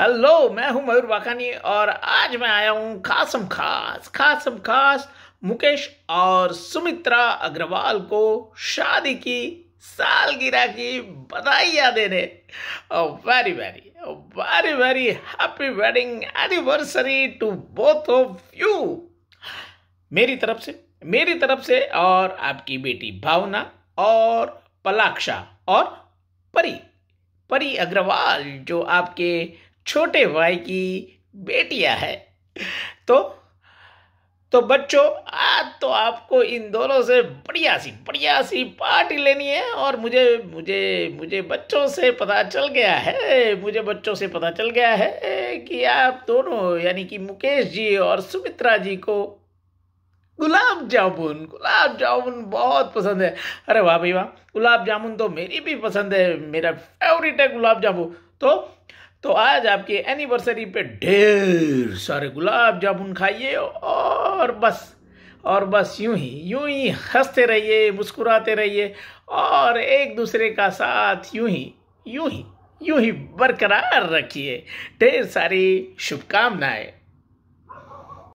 hello मैं हूं मयूर वाकानी और आज मैं आया हूं खासम खास खासम खास मुकेश और सुमित्रा अग्रवाल को शादी की सालगिरह की बधाइयाँ देने very very very very happy wedding anniversary to both of you मेरी तरफ से मेरी तरफ से और आपकी बेटी भावना और पलाक्षा और परी परी अग्रवाल जो आपके छोटे भाई की बेटियां है तो तो बच्चों आज तो आपको इन दोनों से बढ़िया सी बढ़िया सी पार्टी लेनी है और मुझे मुझे मुझे बच्चों से पता चल गया है मुझे बच्चों से पता चल गया है कि आप दोनों यानी कि मुकेश जी और सुमित्रा जी को गुलाब जामुन गुलाब जामुन बहुत पसंद है अरे वाह भाई वाह गुलाब जामुन तो मेरी भी पसंद है मेरा फेवरेट है गुलाब जामुन तो तो आज आपके एनिवर्सरी पे ढेर सारे गुलाब जामुन खाइए और बस और बस यूं ही यूं ही हंसते रहिए मुस्कुराते रहिए और एक दूसरे का साथ यूं ही यूं ही यूं ही बरकरार रखिए ढेर सारी शुभकामनाएं